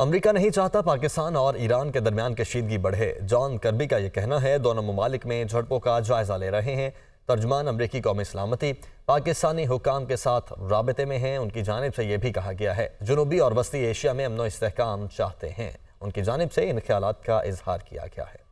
अमरीका नहीं चाहता पाकिस्तान और ईरान के दरमियान कशीदगी बढ़े जॉन कर्बी का यह कहना है दोनों ममालिक में झड़पों का जायजा ले रहे हैं तर्जमान अमरीकी कौम सलामती पाकिस्तानी हुकाम के साथ रबते में हैं उनकी जानब से यह भी कहा गया है जनूबी और वस्ती एशिया में अमनो इसकाम चाहते हैं उनकी जानब से इन ख्याल का इजहार किया गया है